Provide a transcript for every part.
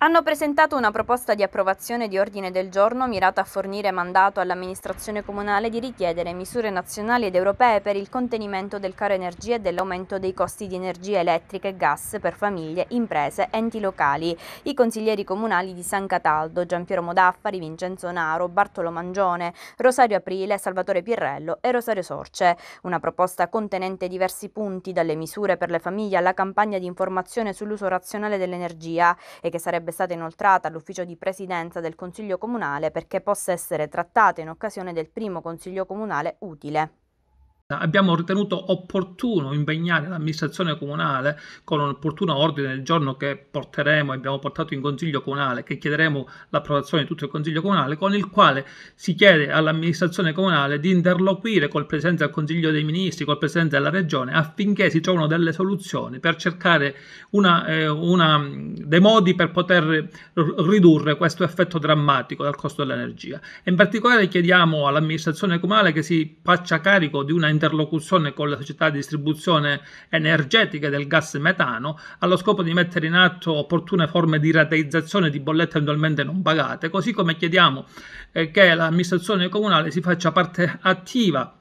hanno presentato una proposta di approvazione di ordine del giorno mirata a fornire mandato all'amministrazione comunale di richiedere misure nazionali ed europee per il contenimento del caro energia e dell'aumento dei costi di energia elettrica e gas per famiglie, imprese, enti locali. I consiglieri comunali di San Cataldo, Giampiero Modaffari, Vincenzo Naro, Bartolo Mangione, Rosario Aprile, Salvatore Pirrello e Rosario Sorce. Una proposta contenente diversi punti, dalle misure per le famiglie alla campagna di informazione sull'uso razionale dell'energia e che sarebbe sarebbe stata inoltrata all'ufficio di presidenza del Consiglio Comunale perché possa essere trattata in occasione del primo Consiglio Comunale utile abbiamo ritenuto opportuno impegnare l'amministrazione comunale con un opportuno ordine del giorno che porteremo, abbiamo portato in consiglio comunale, che chiederemo l'approvazione di tutto il consiglio comunale, con il quale si chiede all'amministrazione comunale di interloquire col presidente del consiglio dei ministri, col presidente della regione, affinché si trovino delle soluzioni per cercare una, eh, una, dei modi per poter ridurre questo effetto drammatico del costo dell'energia. in particolare chiediamo all'amministrazione comunale che si faccia carico di una interlocuzione con le società di distribuzione energetica del gas metano allo scopo di mettere in atto opportune forme di rateizzazione di bollette eventualmente non pagate, così come chiediamo eh, che l'amministrazione comunale si faccia parte attiva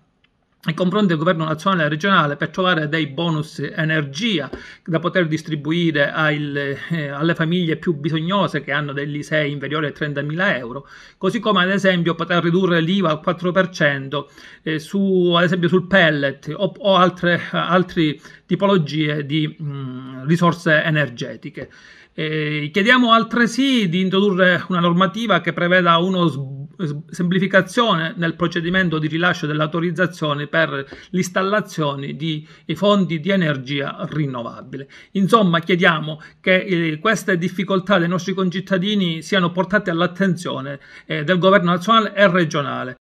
e confronti del governo nazionale e regionale per trovare dei bonus energia da poter distribuire al, eh, alle famiglie più bisognose che hanno degli ISEE inferiori ai 30.000 euro, così come ad esempio poter ridurre l'IVA al 4% eh, su, ad esempio sul pellet o, o altre, altre, tipologie di mh, mm, risorse energetiche. Eh, chiediamo altresì di introdurre una normativa che preveda uno sbocco semplificazione nel procedimento di rilascio dell'autorizzazione per l'installazione di fonti di energia rinnovabile. Insomma, chiediamo che eh, queste difficoltà dei nostri concittadini siano portate all'attenzione eh, del governo nazionale e regionale